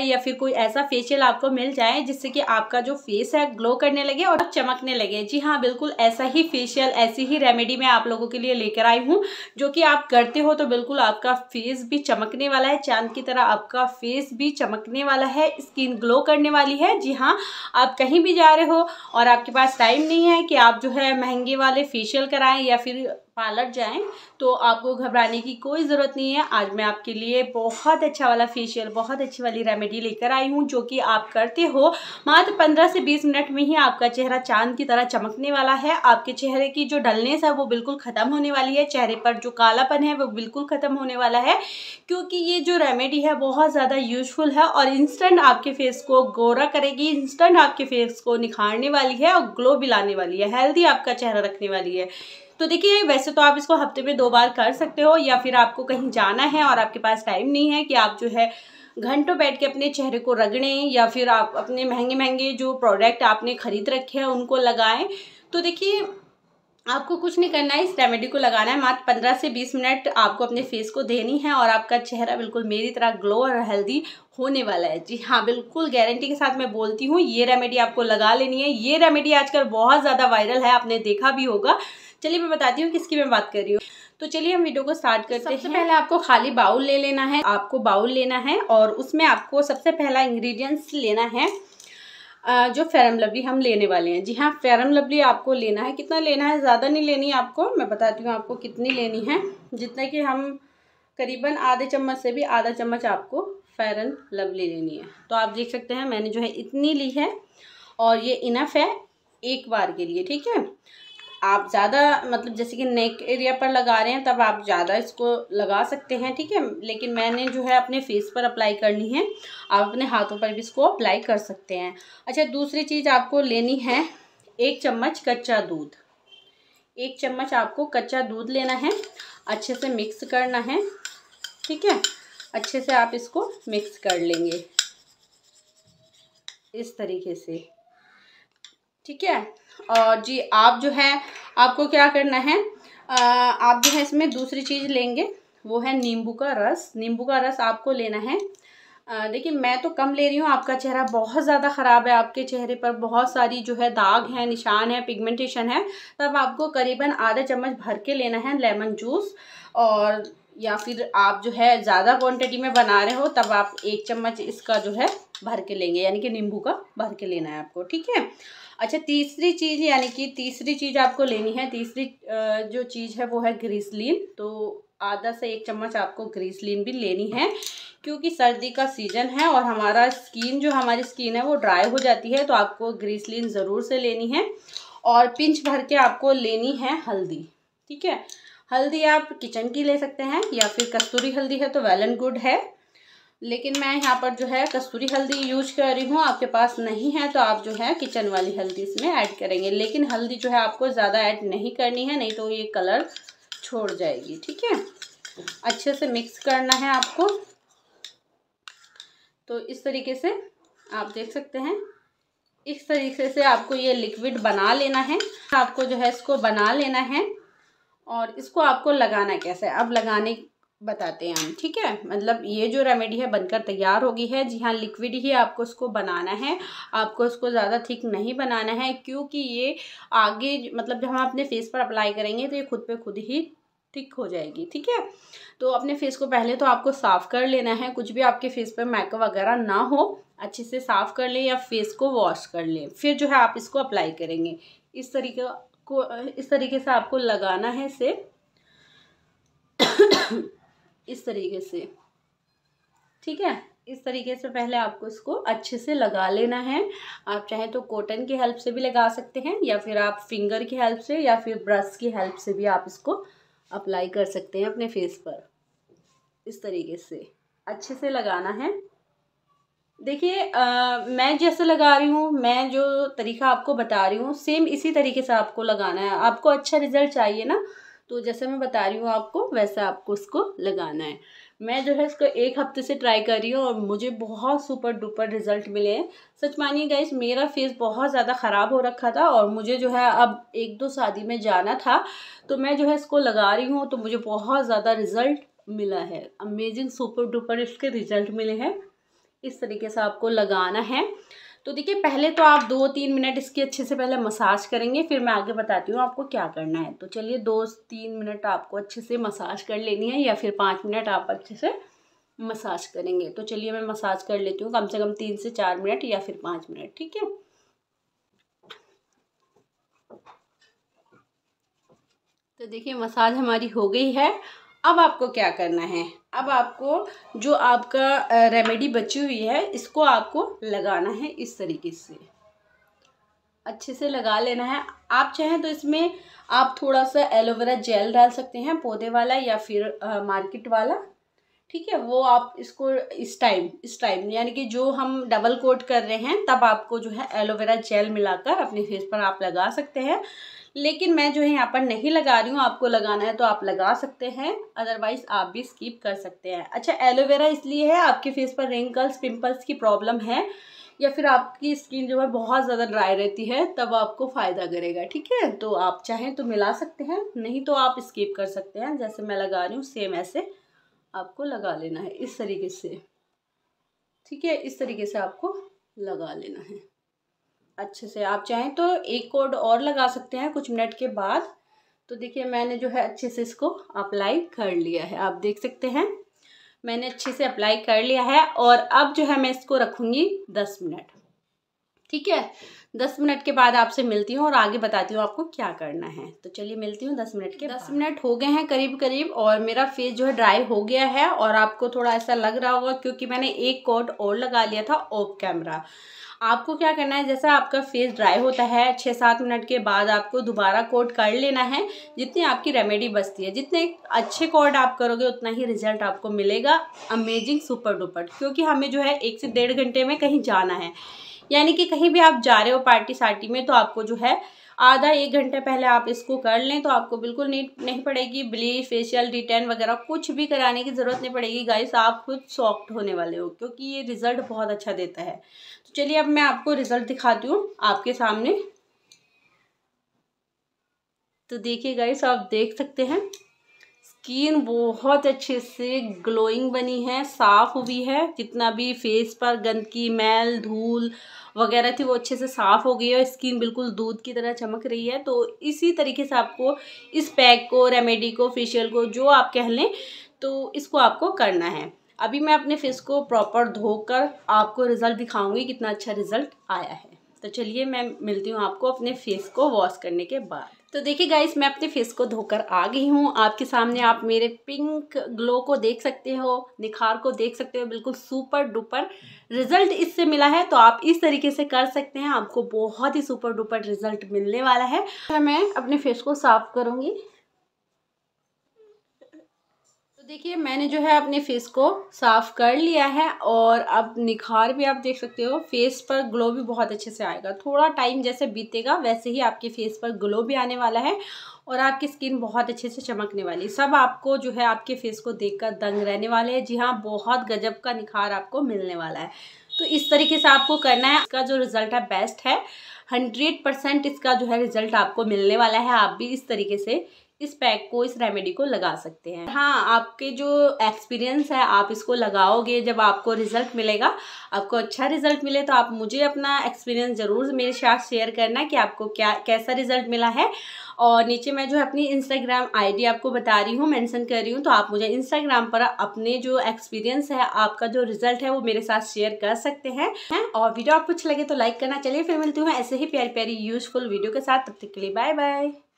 जाए या फिर कोई ऐसा फेशियल आपको मिल जाए जिससे कि आपका जो फेस है ग्लो करने लगे और चमकने लगे जी हाँ बिल्कुल ऐसा ही फेशियल ऐसी ही रेमेडी मैं आप लोगों के लिए लेकर आई हूँ जो कि आप करते हो तो बिल्कुल आपका फेस भी चमकने वाला है चांद की तरह आपका फेस भी चमकने वाला है स्किन ग्लो करने वाली है जी हाँ आप कहीं भी जा रहे हो और आपके पास टाइम नहीं है कि आप जो है महंगे वाले फेशियल कराएं या फिर पार्लर जाएं तो आपको घबराने की कोई ज़रूरत नहीं है आज मैं आपके लिए बहुत अच्छा वाला फेशियल बहुत अच्छी वाली रेमेडी लेकर आई हूँ जो कि आप करते हो मात्र पंद्रह से बीस मिनट में ही आपका चेहरा चांद की तरह चमकने वाला है आपके चेहरे की जो डलनेस है वो बिल्कुल ख़त्म होने वाली है चेहरे पर जो कालापन है वो बिल्कुल ख़त्म होने वाला है क्योंकि ये जो रेमेडी है बहुत ज़्यादा यूजफुल है और इंस्टेंट आपके फेस को गोरा करेगी इंस्टेंट आपके फेस को निखारने वाली है और ग्लो भी लाने वाली है हेल्दी आपका चेहरा रखने वाली है तो देखिए वैसे तो आप इसको हफ्ते में दो बार कर सकते हो या फिर आपको कहीं जाना है और आपके पास टाइम नहीं है कि आप जो है घंटों बैठ के अपने चेहरे को रगड़ें या फिर आप अपने महंगे महंगे जो प्रोडक्ट आपने ख़रीद रखे हैं उनको लगाएं तो देखिए आपको कुछ नहीं करना है इस रेमेडी को लगाना है मात्र पंद्रह से बीस मिनट आपको अपने फेस को देनी है और आपका चेहरा बिल्कुल मेरी तरह ग्लो और हेल्दी होने वाला है जी हाँ बिल्कुल गारंटी के साथ मैं बोलती हूँ ये रेमेडी आपको लगा लेनी है ये रेमेडी आजकल बहुत ज़्यादा वायरल है आपने देखा भी होगा चलिए मैं बताती हूँ किसकी मैं बात कर रही हूँ तो चलिए हम वीडियो को स्टार्ट करते सबसे हैं सबसे पहले आपको खाली बाउल ले लेना है आपको बाउल लेना है और उसमें आपको सबसे पहला इंग्रेडिएंट्स लेना है जो फेरम लवली हम लेने वाले हैं जी हाँ फेरम लवली आपको लेना है कितना लेना है ज़्यादा नहीं लेनी आपको मैं बताती हूँ आपको कितनी लेनी है जितना कि हम करीबन आधे चम्मच से भी आधा चम्मच आपको फेरन लवली लेनी है तो आप देख सकते हैं मैंने जो है इतनी ली है और ये इनफ है एक बार के लिए ठीक है आप ज़्यादा मतलब जैसे कि नेक एरिया पर लगा रहे हैं तब आप ज़्यादा इसको लगा सकते हैं ठीक है लेकिन मैंने जो है अपने फेस पर अप्लाई करनी है आप अपने हाथों पर भी इसको अप्लाई कर सकते हैं अच्छा दूसरी चीज़ आपको लेनी है एक चम्मच कच्चा दूध एक चम्मच आपको कच्चा दूध लेना है अच्छे से मिक्स करना है ठीक है अच्छे से आप इसको मिक्स कर लेंगे इस तरीके से ठीक है और जी आप जो है आपको क्या करना है आप जो है इसमें दूसरी चीज़ लेंगे वो है नींबू का रस नींबू का रस आपको लेना है देखिए मैं तो कम ले रही हूँ आपका चेहरा बहुत ज़्यादा ख़राब है आपके चेहरे पर बहुत सारी जो है दाग है निशान है पिगमेंटेशन है तब तो आपको करीबन आधा चम्मच भर के लेना है लेमन जूस और या फिर आप जो है ज़्यादा क्वांटिटी में बना रहे हो तब आप एक चम्मच इसका जो है भर के लेंगे यानी कि नींबू का भर के लेना है आपको ठीक है अच्छा तीसरी चीज़ यानी कि तीसरी चीज़ आपको लेनी है तीसरी जो चीज़ है वो है ग्रीसलिन तो आधा से एक चम्मच आपको ग्रीसलिन भी लेनी है क्योंकि सर्दी का सीज़न है और हमारा स्किन जो हमारी स्किन है वो ड्राई हो जाती है तो आपको ग्रीसलिन ज़रूर से लेनी है और पिंच भर के आपको लेनी है हल्दी ठीक है हल्दी आप किचन की ले सकते हैं या फिर कस्तूरी हल्दी है तो वेल एंड गुड है लेकिन मैं यहाँ पर जो है कस्तूरी हल्दी यूज कर रही हूँ आपके पास नहीं है तो आप जो है किचन वाली हल्दी इसमें ऐड करेंगे लेकिन हल्दी जो है आपको ज़्यादा ऐड नहीं करनी है नहीं तो ये कलर छोड़ जाएगी ठीक है अच्छे से मिक्स करना है आपको तो इस तरीके से आप देख सकते हैं इस तरीके से आपको ये लिक्विड बना लेना है आपको जो है इसको बना लेना है और इसको आपको लगाना कैसे अब लगाने बताते हैं हम ठीक है मतलब ये जो रेमेडी है बनकर तैयार होगी है जी हाँ लिक्विड ही आपको इसको बनाना है आपको इसको ज़्यादा थिक नहीं बनाना है क्योंकि ये आगे मतलब जब हम अपने फेस पर अप्लाई करेंगे तो ये खुद पे खुद ही थिक हो जाएगी ठीक है तो अपने फेस को पहले तो आपको साफ़ कर लेना है कुछ भी आपके फेस पर मैकअप वगैरह ना हो अच्छे से साफ़ कर लें या फेस को वॉश कर लें फिर जो है आप इसको अप्लाई करेंगे इस तरीके को इस तरीके से आपको लगाना है इसे इस तरीके से ठीक है इस तरीके से पहले आपको इसको अच्छे से लगा लेना है आप चाहे तो कॉटन की हेल्प से भी लगा सकते हैं या फिर आप फिंगर की हेल्प से या फिर ब्रश की हेल्प से भी आप इसको अप्लाई कर सकते हैं अपने फेस पर इस तरीके से अच्छे से लगाना है देखिए मैं जैसे लगा रही हूँ मैं जो तरीका आपको बता रही हूँ सेम इसी तरीके से आपको लगाना है आपको अच्छा रिजल्ट चाहिए ना तो जैसे मैं बता रही हूँ आपको वैसा आपको इसको लगाना है मैं जो है इसको एक हफ्ते से ट्राई कर रही हूँ और मुझे बहुत सुपर डुपर रिज़ल्ट मिले हैं सच मानिए गाइस मेरा फेस बहुत ज़्यादा ख़राब हो रखा था और मुझे जो है अब एक दो शादी में जाना था तो मैं जो है इसको लगा रही हूँ तो मुझे बहुत ज़्यादा रिज़ल्ट मिला है अमेजिंग सुपर डुपर इसके रिज़ल्ट मिले हैं इस तरीके से आपको लगाना है तो देखिए पहले तो आप दो तीन मिनट इसकी अच्छे से पहले मसाज करेंगे फिर मैं आगे बताती हूँ आपको क्या करना है तो चलिए दो तीन मिनट आपको अच्छे से मसाज कर लेनी है या फिर पाँच मिनट आप अच्छे से मसाज करेंगे तो चलिए मैं मसाज कर लेती हूँ कम से कम तीन से चार मिनट या फिर पाँच मिनट ठीक है तो देखिए मसाज हमारी हो गई है अब आपको क्या करना है अब आपको जो आपका रेमेडी बची हुई है इसको आपको लगाना है इस तरीके से अच्छे से लगा लेना है आप चाहें तो इसमें आप थोड़ा सा एलोवेरा जेल डाल सकते हैं पौधे वाला या फिर आ, मार्केट वाला ठीक है वो आप इसको इस टाइम इस टाइम यानी कि जो हम डबल कोट कर रहे हैं तब आपको जो है एलोवेरा जेल मिलाकर अपने फेस पर आप लगा सकते हैं लेकिन मैं जो है यहाँ पर नहीं लगा रही हूँ आपको लगाना है तो आप लगा सकते हैं अदरवाइज़ आप भी स्किप कर सकते हैं अच्छा एलोवेरा इसलिए है आपके फेस पर रिंकल्स पिम्पल्स की प्रॉब्लम है या फिर आपकी स्किन जो है बहुत ज़्यादा ड्राई रहती है तब आपको फ़ायदा करेगा ठीक है तो आप चाहें तो मिला सकते हैं नहीं तो आप स्किप कर सकते हैं जैसे मैं लगा रही हूँ सेम ऐसे आपको लगा लेना है इस तरीके से ठीक है इस तरीके से आपको लगा लेना है अच्छे से आप चाहें तो एक कोड और लगा सकते हैं कुछ मिनट के बाद तो देखिए मैंने जो है अच्छे से इसको अप्लाई कर लिया है आप देख सकते हैं मैंने अच्छे से अप्लाई कर लिया है और अब जो है मैं इसको रखूँगी दस मिनट ठीक है दस मिनट के बाद आपसे मिलती हूँ और आगे बताती हूँ आपको क्या करना है तो चलिए मिलती हूँ दस मिनट के दस मिनट हो गए हैं करीब करीब और मेरा फेस जो है ड्राई हो गया है और आपको थोड़ा ऐसा लग रहा होगा क्योंकि मैंने एक कोट और लगा लिया था ऑफ कैमरा आपको क्या करना है जैसा आपका फेस ड्राई होता है छः सात मिनट के बाद आपको दोबारा कोट कर लेना है जितनी आपकी रेमेडी बचती है जितने अच्छे कोट आप करोगे उतना ही रिजल्ट आपको मिलेगा अमेजिंग सुपर डुपर क्योंकि हमें जो है एक से डेढ़ घंटे में कहीं जाना है यानी कि कहीं भी आप जा रहे हो पार्टी सार्टी में तो आपको जो है आधा एक घंटे पहले आप इसको कर लें तो आपको बिल्कुल नीट नहीं पड़ेगी ब्लीच फेशियल रिटर्न वगैरह कुछ भी कराने की ज़रूरत नहीं पड़ेगी गाइस आप खुद सॉफ्ट होने वाले हो क्योंकि ये रिज़ल्ट बहुत अच्छा देता है तो चलिए अब मैं आपको रिज़ल्ट दिखाती हूँ आपके सामने तो देखिए गाइस आप देख सकते हैं स्किन बहुत अच्छे से ग्लोइंग बनी है साफ़ हुई है जितना भी फेस पर गंदगी मैल धूल वगैरह थी वो अच्छे से साफ़ हो गई है और स्किन बिल्कुल दूध की तरह चमक रही है तो इसी तरीके से आपको इस पैक को रेमेडी को फेशियल को जो आप कह लें तो इसको आपको करना है अभी मैं अपने फेस को प्रॉपर धोकर आपको रिज़ल्ट दिखाऊंगी कितना अच्छा रिज़ल्ट आया है तो चलिए मैं मिलती हूँ आपको अपने फेस को वॉश करने के बाद तो देखिए गाइस मैं अपने फेस को धोकर आ गई हूँ आपके सामने आप मेरे पिंक ग्लो को देख सकते हो निखार को देख सकते हो बिल्कुल सुपर डुपर रिजल्ट इससे मिला है तो आप इस तरीके से कर सकते हैं आपको बहुत ही सुपर डुपर रिजल्ट मिलने वाला है तो मैं अपने फेस को साफ करूँगी देखिए मैंने जो है अपने फेस को साफ़ कर लिया है और अब निखार भी आप देख सकते हो फेस पर ग्लो भी बहुत अच्छे से आएगा थोड़ा टाइम जैसे बीतेगा वैसे ही आपके फेस पर ग्लो भी आने वाला है और आपकी स्किन बहुत अच्छे से चमकने वाली सब आपको जो है आपके फेस को देखकर दंग रहने वाले हैं जी हाँ बहुत गजब का निखार आपको मिलने वाला है तो इस तरीके से आपको करना है इसका जो रिज़ल्ट है बेस्ट है हंड्रेड परसेंट इसका जो है रिज़ल्ट आपको मिलने वाला है आप भी इस तरीके से इस पैक को इस रेमेडी को लगा सकते हैं हाँ आपके जो एक्सपीरियंस है आप इसको लगाओगे जब आपको रिजल्ट मिलेगा आपको अच्छा रिजल्ट मिले तो आप मुझे अपना एक्सपीरियंस ज़रूर मेरे साथ शेयर करना कि आपको क्या कैसा रिजल्ट मिला है और नीचे मैं जो है अपनी इंस्टाग्राम आईडी आपको बता रही हूँ मेंशन कर रही हूँ तो आप मुझे इंस्टाग्राम पर अपने जो एक्सपीरियंस है आपका जो रिजल्ट है वो मेरे साथ शेयर कर सकते हैं और वीडियो आपको अच्छा लगे तो लाइक करना चलिए फिर मिलती हूँ ऐसे ही प्यारी प्यारी यूजफुल वीडियो के साथ तब तक के लिए बाय बाय